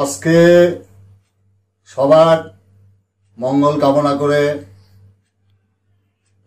আজকে সবার মঙ্গল কামনা করে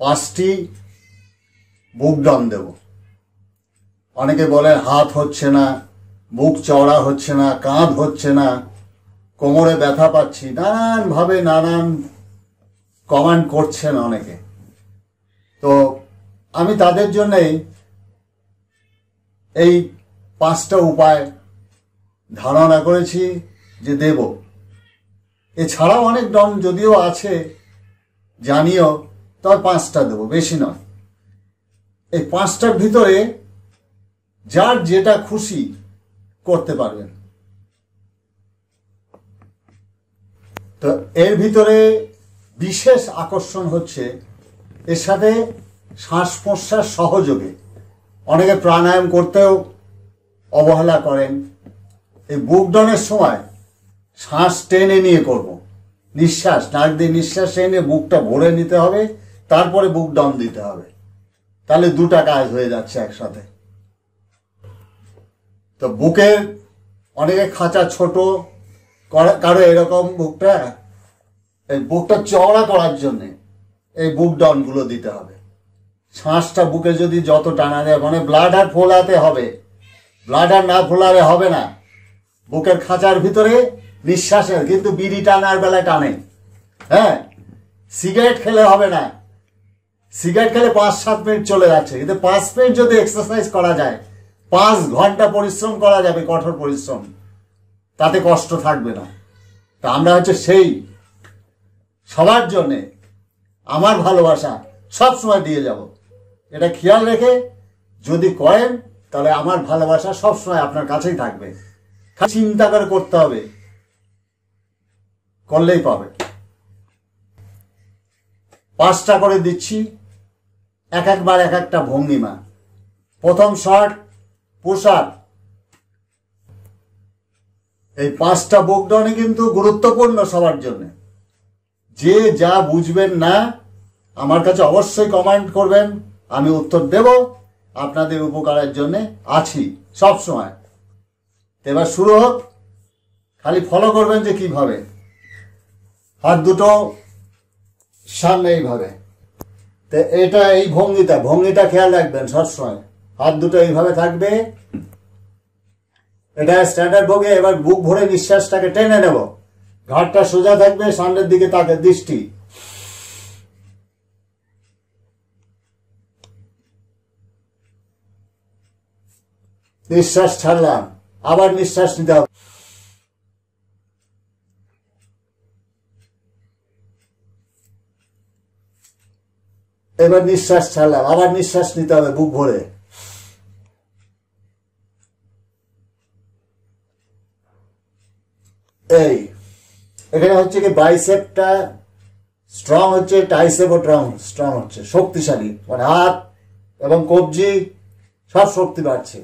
পাঁচটি বুক ড্রাম দেব অনেকে বলে হাত হচ্ছে না বুক চওড়া হচ্ছে না কাঁধ হচ্ছে না কোমরে ব্যথা পাচ্ছি নানানভাবে নানান কমান্ড করছেন অনেকে তো আমি তাদের জন্যেই এই পাঁচটা উপায় ধারণা করেছি যে দেব এছাড়াও অনেক ডন যদিও আছে জানিও তার পাঁচটা দেবো বেশি নয় এই পাঁচটার ভিতরে যার যেটা খুশি করতে পারবেন তো এর ভিতরে বিশেষ আকর্ষণ হচ্ছে এর সাথে শ্বাস প্রশ্বাস সহযোগে অনেকে প্রাণায়াম করতেও অবহেলা করেন এই ডাউনের সময় শ্বাস টেনে নিয়ে করব। নিঃশ্বাস নাক দিয়ে নিঃশ্বাস এনে বুকটা ভরে নিতে হবে তারপরে বুক ডাউন দিতে হবে তাহলে দুটা কাজ হয়ে যাচ্ছে একসাথে তো বুকের অনেকে খাঁচা ছোট কারো এরকম বুকটা এই বুকটা চওড়া করার জন্যে এই বুক ডাউনগুলো দিতে হবে শ্বাসটা বুকে যদি যত টানা যায় মানে ব্লাড আর ফোলাতে হবে ব্লাড আর না ফোলালে হবে না বুকের খাঁচার ভিতরে নিঃশ্বাসের কিন্তু বিড়ি টানার বেলায় টানে হ্যাঁ সিগারেট খেলে হবে না সিগারেট খেলে পাঁচ সাত মিনিট চলে যাচ্ছে কিন্তু পাঁচ মিনিট যদি এক্সারসাইজ করা যায় পাঁচ ঘন্টা পরিশ্রম করা যাবে কঠোর পরিশ্রম তাতে কষ্ট থাকবে না তা আমরা হচ্ছে সেই সবার জন্যে আমার ভালোবাসা সব সময় দিয়ে যাব এটা খেয়াল রেখে যদি করেন তাহলে আমার ভালোবাসা সবসময় আপনার কাছেই থাকবে চিন্তা করে করতে হবে করলেই পাবে পাঁচটা করে দিচ্ছি এক একবার এক একটা ভঙ্গিমা প্রথম শট পোশাক এই পাঁচটা বোকডাউনে কিন্তু গুরুত্বপূর্ণ সবার জন্য যে যা বুঝবেন না আমার কাছে অবশ্যই কমেন্ট করবেন আমি উত্তর দেব আপনাদের উপকারের জন্য আছি সব সময় এবার শুরু হোক খালি ফলো করবেন যে কিভাবে হাত দুটো সামনে এইভাবে তো এটা এই ভঙ্গিটা ভঙ্গিটা খেয়াল রাখবেন সবসময় হাত দুটো এইভাবে থাকবে এটা স্ট্যান্ডার্ড ভোগে এবার বুক ভরে নিঃশ্বাসটাকে টেনে নেব ঘাটটা সোজা থাকবে সামনের দিকে তাকে দৃষ্টি নিঃশ্বাস ছাড়লাম আবার নিঃশ্বাস নিতে হবে এবার নিঃশ্বাস ছাড়লাম আবার নিঃশ্বাস নিতে হবে বুক ভরে এই এখানে হচ্ছে কি বাইসেপটা স্ট্রং হচ্ছে টাইসেপ স্ট্রং স্ট্রং হচ্ছে শক্তিশালী মানে হাত এবং কবজি সব শক্তি বাড়ছে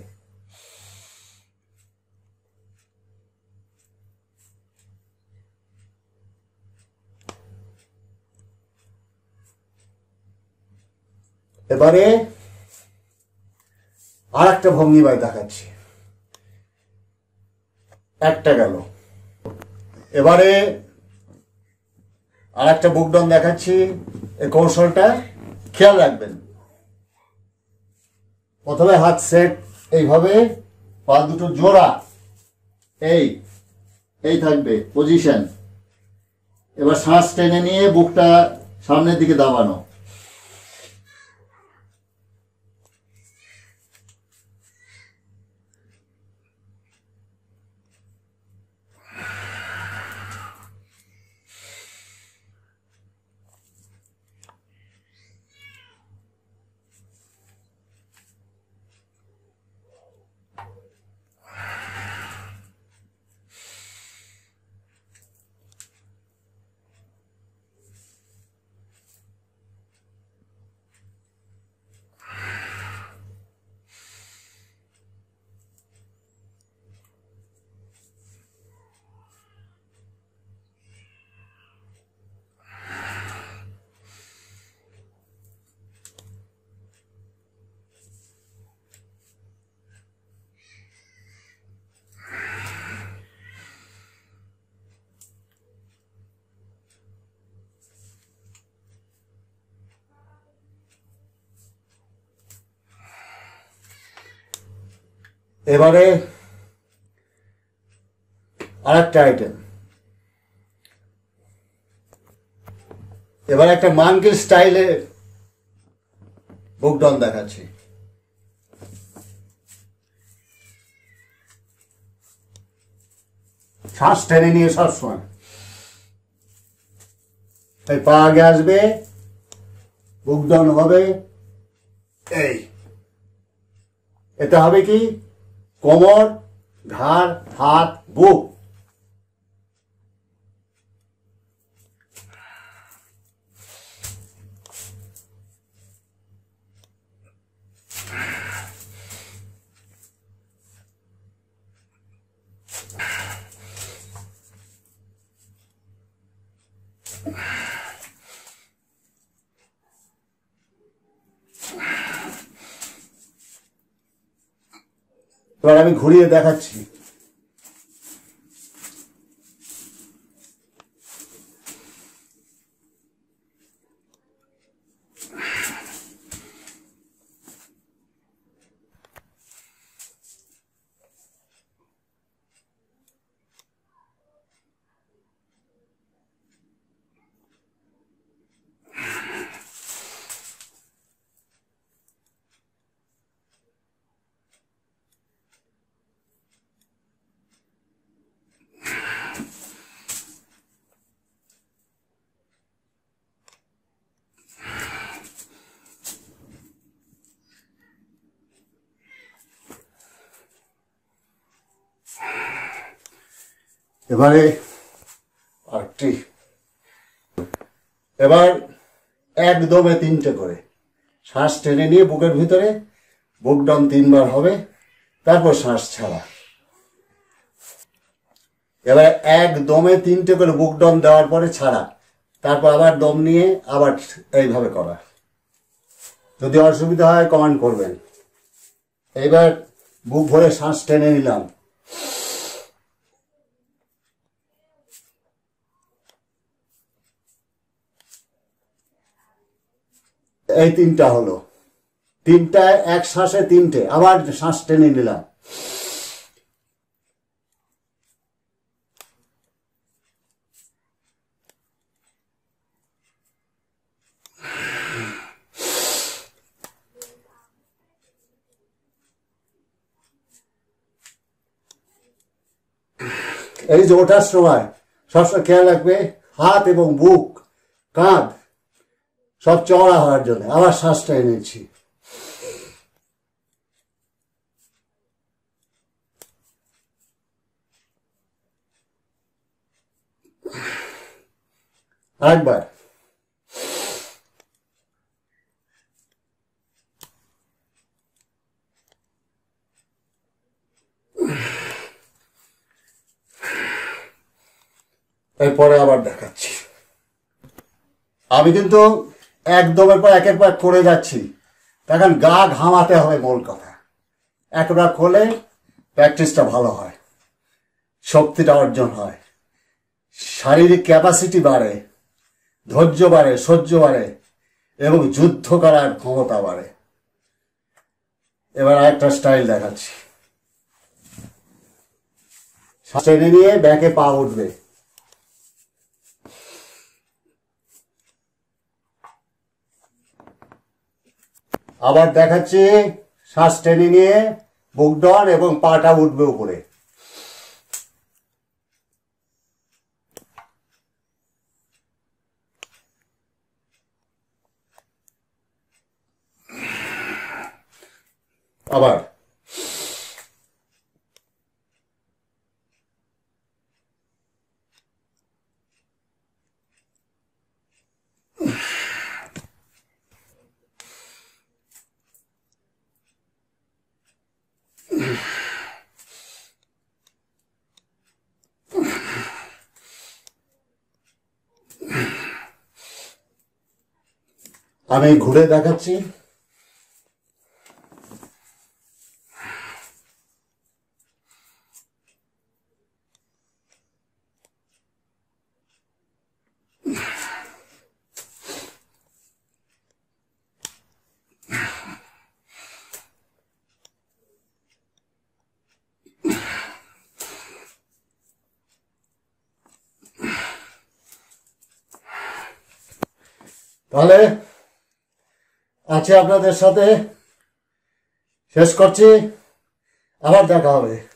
এবারে আর একটা ভাই দেখাচ্ছি একটা গেল এবারে আর একটা বুকডন দেখাচ্ছি এই কৌশলটা খেয়াল রাখবেন প্রথমে হাত সেট এইভাবে পা দুটো জোড়া এই এই থাকবে পজিশন এবার শ্বাস টেনে নিয়ে বুকটা সামনের দিকে দাবানো এবারে আর একটা আইটেম এবার একটা মাঙ্কি স্টাইলে বুকডন দেখাচ্ছি শ্বাস টেনে নিয়ে সবসময় এই পা আগে আসবে বুকডন হবে এই এটা হবে কি কোমর ঘাড় হাত বুক এবার আমি ঘুরিয়ে দেখাচ্ছি এবারে আটটি এবার একদমে তিনটে করে শ্বাস টেনে নিয়ে বুকের ভিতরে বুক ডাউন তিনবার হবে তারপর শ্বাস ছাড়া এবার এক দমে তিনটে করে বুক ডম দেওয়ার পরে ছাড়া তারপর আবার দম নিয়ে আবার এইভাবে করা যদি অসুবিধা হয় কমান্ড করবেন এইবার বুক ভরে শ্বাস টেনে নিলাম এই তিনটা হলো তিনটায় এক শ্বাসে তিনটে আবার শ্বাস টেনে নিলাম এই যে ওঠার সময় সবসময় খেয়াল রাখবে হাত এবং বুক কাঁধ সব চড়া হওয়ার জন্য আবার শ্বাসটা এনেছি একবার এরপরে আবার দেখাচ্ছি আমি কিন্তু একদমের পর একের পর করে যাচ্ছি তখন গা ঘামাতে হবে মূল কথা একবার খোলে প্র্যাকটিসটা ভালো হয় শক্তিটা অর্জন হয় শারীরিক ক্যাপাসিটি বাড়ে ধৈর্য বাড়ে সহ্য বাড়ে এবং যুদ্ধ করার ক্ষমতা বাড়ে এবার আরেকটা স্টাইল দেখাচ্ছি টেনে নিয়ে ব্যাকে পা উঠবে আবার দেখাচ্ছি শ্বাস টেনে নিয়ে বুক ডন এবং পাটা উঠবে উপরে আবার আমি ঘুরে দেখাচ্ছি তাহলে আছে আপনাদের সাথে শেষ করছি আবার দেখা হবে